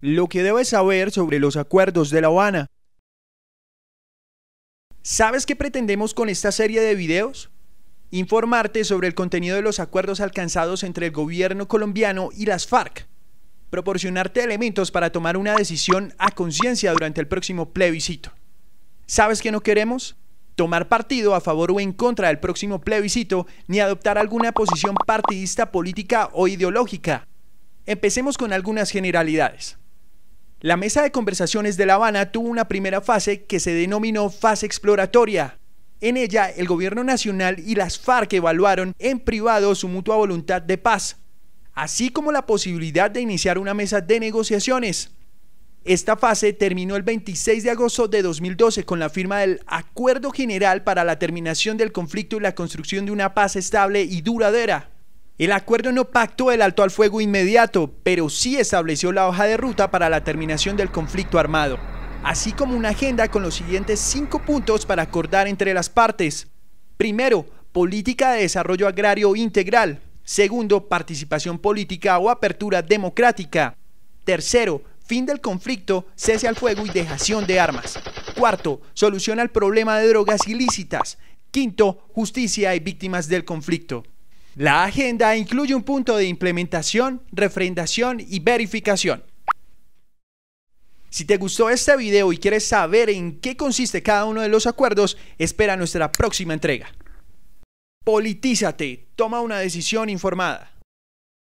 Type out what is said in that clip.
Lo que debes saber sobre los acuerdos de La Habana. ¿Sabes qué pretendemos con esta serie de videos? Informarte sobre el contenido de los acuerdos alcanzados entre el gobierno colombiano y las FARC. Proporcionarte elementos para tomar una decisión a conciencia durante el próximo plebiscito. ¿Sabes qué no queremos? Tomar partido a favor o en contra del próximo plebiscito ni adoptar alguna posición partidista política o ideológica. Empecemos con algunas generalidades. La mesa de conversaciones de La Habana tuvo una primera fase que se denominó fase exploratoria. En ella, el gobierno nacional y las FARC evaluaron en privado su mutua voluntad de paz, así como la posibilidad de iniciar una mesa de negociaciones. Esta fase terminó el 26 de agosto de 2012 con la firma del Acuerdo General para la Terminación del Conflicto y la Construcción de una Paz Estable y Duradera. El acuerdo no pactó el alto al fuego inmediato, pero sí estableció la hoja de ruta para la terminación del conflicto armado, así como una agenda con los siguientes cinco puntos para acordar entre las partes. Primero, política de desarrollo agrario integral. Segundo, participación política o apertura democrática. Tercero, fin del conflicto, cese al fuego y dejación de armas. Cuarto, solución al problema de drogas ilícitas. Quinto, justicia y víctimas del conflicto. La agenda incluye un punto de implementación, refrendación y verificación. Si te gustó este video y quieres saber en qué consiste cada uno de los acuerdos, espera nuestra próxima entrega. Politízate, toma una decisión informada.